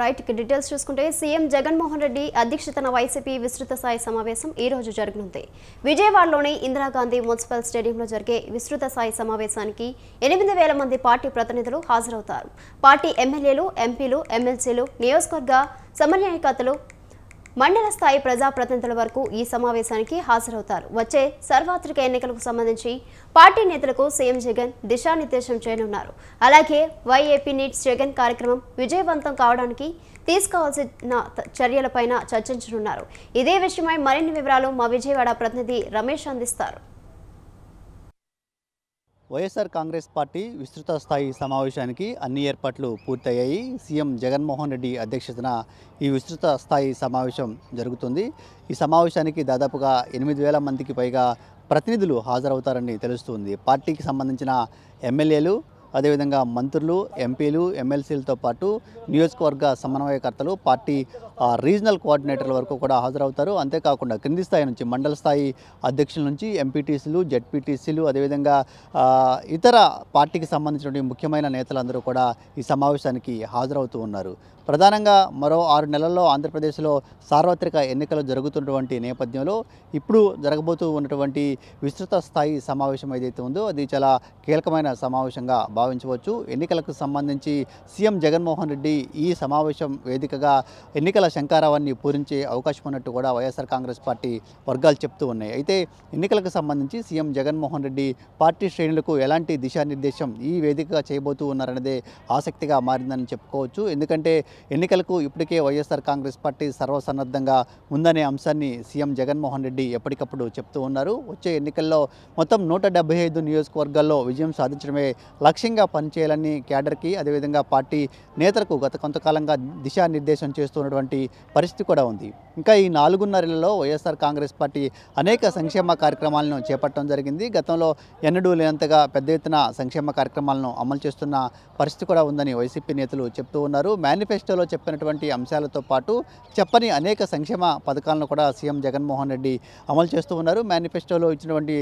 right ఇక details చూసుకుంటే CM Jaganmohan Reddy అధ్యక్షతన వైసీపీ విస్తృత స్థాయి సమావేశం ఈ రోజు జరగనుంది విజయవాడలోని ఇందిరాగాంధీ మున్సిపల్ స్టేడియంలో జరిగే విస్తృత స్థాయి సమావేశానికి ఎనిమిది వేల మంది పార్టీ ప్రతినిధులు హాజరవుతారు పార్టీ ఎమ్మెల్యేలు ఎంపీలు ఎమ్మెల్సీలు నియోజకవర్గ సమన్యాయకర్తలు మండల స్థాయి ప్రజాప్రతినిధుల వరకు ఈ సమావేశానికి హాజరవుతారు వచ్చే సార్వత్రిక ఎన్నికలకు సంబంధించి పార్టీ నేతలకు సీఎం జగన్ దిశానిర్దేశం చేయనున్నారు అలాగే వైఏపీ నీట్స్ జగన్ కార్యక్రమం విజయవంతం కావడానికి తీసుకోవాల్సిన చర్యలపైన చర్చించనున్నారు ఇదే విషయమై మరిన్ని వివరాలు మా విజయవాడ ప్రతినిధి రమేష్ అందిస్తారు వైఎస్ఆర్ కాంగ్రెస్ పార్టీ విస్తృత స్థాయి సమావేశానికి అన్ని ఏర్పాట్లు పూర్తయ్యాయి సీఎం జగన్మోహన్ రెడ్డి అధ్యక్షతన ఈ విస్తృత స్థాయి సమావేశం జరుగుతుంది ఈ సమావేశానికి దాదాపుగా ఎనిమిది వేల మందికి పైగా ప్రతినిధులు హాజరవుతారని తెలుస్తుంది పార్టీకి సంబంధించిన ఎమ్మెల్యేలు అదేవిధంగా మంత్రులు ఎంపీలు ఎమ్మెల్సీలతో పాటు నియోజకవర్గ సమన్వయకర్తలు పార్టీ రీజనల్ కోఆర్డినేటర్ల వరకు కూడా హాజరవుతారు అంతేకాకుండా క్రింది స్థాయి నుంచి మండల స్థాయి అధ్యక్షుల నుంచి ఎంపీటీసీలు జడ్పీటీసీలు అదేవిధంగా ఇతర పార్టీకి సంబంధించినటువంటి ముఖ్యమైన నేతలందరూ కూడా ఈ సమావేశానికి హాజరవుతూ ఉన్నారు ప్రధానంగా మరో ఆరు నెలల్లో ఆంధ్రప్రదేశ్లో సార్వత్రిక ఎన్నికలు జరుగుతున్నటువంటి నేపథ్యంలో ఇప్పుడు జరగబోతూ ఉన్నటువంటి విస్తృత స్థాయి సమావేశం ఏదైతే ఉందో అది చాలా కీలకమైన సమావేశంగా భావించవచ్చు ఎన్నికలకు సంబంధించి సీఎం జగన్మోహన్ రెడ్డి ఈ సమావేశం వేదికగా ఎన్నికల శంకారావాన్ని పూరించే అవకాశం ఉన్నట్టు కూడా వైఎస్ఆర్ కాంగ్రెస్ పార్టీ వర్గాలు చెప్తూ ఉన్నాయి అయితే ఎన్నికలకు సంబంధించి సీఎం జగన్మోహన్ రెడ్డి పార్టీ శ్రేణులకు ఎలాంటి దిశానిర్దేశం ఈ వేదికగా చేయబోతూ ఉన్నారనేదే ఆసక్తిగా మారిందని చెప్పుకోవచ్చు ఎందుకంటే ఎన్నికలకు ఇప్పటికే వైఎస్ఆర్ కాంగ్రెస్ పార్టీ సర్వసన్నద్ధంగా ఉందనే అంశాన్ని సీఎం జగన్మోహన్ రెడ్డి ఎప్పటికప్పుడు చెప్తూ ఉన్నారు వచ్చే ఎన్నికల్లో మొత్తం నూట నియోజకవర్గాల్లో విజయం సాధించడమే లక్ష్యం కఠినంగా పనిచేయాలని క్యాడర్కి అదేవిధంగా పార్టీ నేతలకు గత కొంతకాలంగా దిశానిర్దేశం చేస్తున్నటువంటి పరిస్థితి కూడా ఉంది ఇంకా ఈ నాలుగున్నరలో వైఎస్ఆర్ కాంగ్రెస్ పార్టీ అనేక సంక్షేమ కార్యక్రమాలను చేపట్టడం జరిగింది గతంలో ఎన్నడూ లేనంతగా పెద్ద ఎత్తున సంక్షేమ కార్యక్రమాలను అమలు చేస్తున్న పరిస్థితి కూడా ఉందని వైసీపీ నేతలు చెప్తూ ఉన్నారు మేనిఫెస్టోలో చెప్పినటువంటి అంశాలతో పాటు చెప్పని అనేక సంక్షేమ పథకాలను కూడా సీఎం జగన్మోహన్ రెడ్డి అమలు చేస్తూ ఉన్నారు మేనిఫెస్టోలో ఇచ్చినటువంటి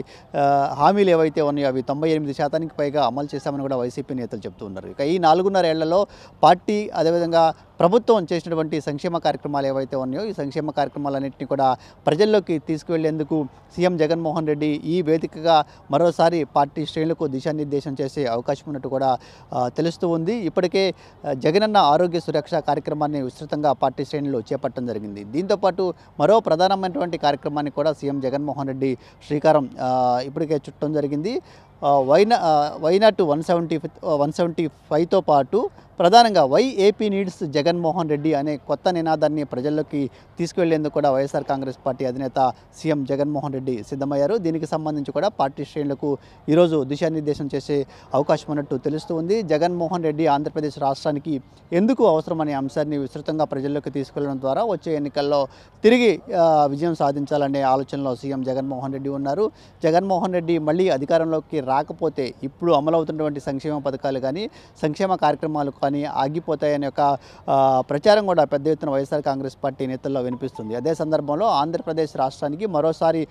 హామీలు ఏవైతే ఉన్నాయో అవి తొంభై ఎనిమిది శాతానికి పైగా అమలు చేశామని కూడా వైసీపీ నేతలు చెప్తూ ఉన్నారు ఇక ఈ నాలుగున్నర ఏళ్లలో పార్టీ అదేవిధంగా ప్రభుత్వం చేసినటువంటి సంక్షేమ కార్యక్రమాలు ఏవైతే ఉన్నాయో ఈ సంక్షేమ కార్యక్రమాలన్నింటినీ కూడా ప్రజల్లోకి తీసుకువెళ్లేందుకు సీఎం జగన్మోహన్ రెడ్డి ఈ వేదికగా మరోసారి పార్టీ శ్రేణులకు దిశానిర్దేశం చేసే అవకాశం ఉన్నట్టు కూడా తెలుస్తూ ఉంది ఇప్పటికే జగనన్న ఆరోగ్య సురక్ష కార్యక్రమాన్ని విస్తృతంగా పార్టీ శ్రేణులు చేపట్టడం జరిగింది దీంతోపాటు మరో ప్రధానమైనటువంటి కార్యక్రమాన్ని కూడా సీఎం జగన్మోహన్ రెడ్డి శ్రీకారం ఇప్పటికే చుట్టడం జరిగింది వైన why not one seventy one seventy ఫైవ్తో పాటు ప్రధానంగా why AP needs Jaganmohan Reddy అనే కొత్త నినాదాన్ని ప్రజల్లోకి తీసుకువెళ్లేందుకు కూడా వైఎస్ఆర్ కాంగ్రెస్ పార్టీ అధినేత సీఎం జగన్మోహన్ రెడ్డి సిద్ధమయ్యారు దీనికి సంబంధించి కూడా పార్టీ శ్రేణులకు ఈరోజు దిశానిర్దేశం చేసే అవకాశం ఉన్నట్టు తెలుస్తుంది జగన్మోహన్ రెడ్డి ఆంధ్రప్రదేశ్ రాష్ట్రానికి ఎందుకు అవసరమనే అంశాన్ని విస్తృతంగా ప్రజల్లోకి తీసుకెళ్లడం ద్వారా వచ్చే ఎన్నికల్లో తిరిగి విజయం సాధించాలనే ఆలోచనలో సీఎం జగన్మోహన్ రెడ్డి ఉన్నారు జగన్మోహన్ రెడ్డి మళ్ళీ అధికారంలోకి రాకపోతే ఇప్పుడు అమలవుతున్నటువంటి సంక్షేమ పథకాలు కానీ సంక్షేమ కార్యక్రమాలు కానీ ఆగిపోతాయనే ఒక ప్రచారం కూడా పెద్ద ఎత్తున వైఎస్ఆర్ కాంగ్రెస్ పార్టీ నేతల్లో వినిపిస్తుంది అదే సందర్భంలో ఆంధ్రప్రదేశ్ రాష్ట్రానికి మరోసారి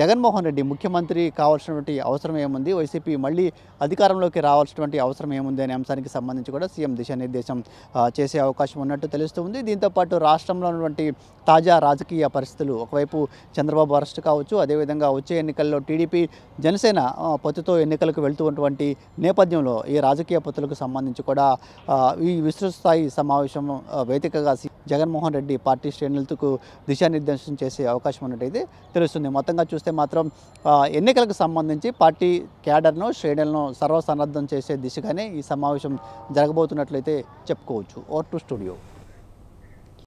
జగన్మోహన్ రెడ్డి ముఖ్యమంత్రి కావాల్సినటువంటి అవసరం ఏముంది వైసీపీ మళ్ళీ అధికారంలోకి రావాల్సినటువంటి అవసరం ఏముంది అనే అంశానికి సంబంధించి కూడా సీఎం దిశానిర్దేశం చేసే అవకాశం ఉన్నట్టు తెలుస్తుంది దీంతోపాటు రాష్ట్రంలో ఉన్నటువంటి తాజా రాజకీయ పరిస్థితులు ఒకవైపు చంద్రబాబు అరెస్ట్ కావచ్చు అదేవిధంగా వచ్చే ఎన్నికల్లో టీడీపీ జనసేన పొత్తు ఖర్చుతో ఎన్నికలకు వెళుతున్నటువంటి నేపథ్యంలో ఈ రాజకీయ పత్రులకు సంబంధించి కూడా ఈ విస్తృత స్థాయి సమావేశం వేదికగా జగన్మోహన్ రెడ్డి పార్టీ శ్రేణులకు దిశానిర్దేశం చేసే అవకాశం ఉన్నట్టయితే తెలుస్తుంది మొత్తంగా చూస్తే మాత్రం ఎన్నికలకు సంబంధించి పార్టీ క్యాడర్ను శ్రేణులను సర్వసన్నద్ధం చేసే దిశగానే ఈ సమావేశం జరగబోతున్నట్లయితే చెప్పుకోవచ్చు ఓర్ టు స్టూడియో